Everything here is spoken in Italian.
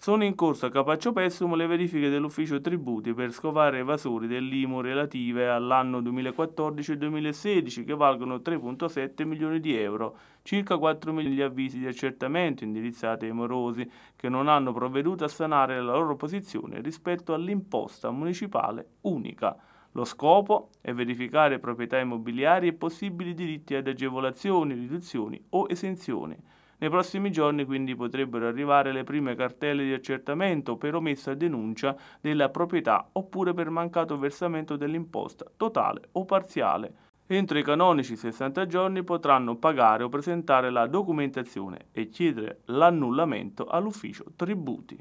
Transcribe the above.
Sono in corso a Capaccio Pessimo le verifiche dell'ufficio tributi per scovare evasori dell'IMU relative all'anno 2014 2016 che valgono 3,7 milioni di euro, circa 4 milioni di avvisi di accertamento indirizzati ai morosi che non hanno provveduto a sanare la loro posizione rispetto all'imposta municipale unica. Lo scopo è verificare proprietà immobiliari e possibili diritti ad agevolazioni, riduzioni o esenzioni. Nei prossimi giorni quindi potrebbero arrivare le prime cartelle di accertamento per omessa denuncia della proprietà oppure per mancato versamento dell'imposta totale o parziale. Entro i canonici 60 giorni potranno pagare o presentare la documentazione e chiedere l'annullamento all'ufficio tributi.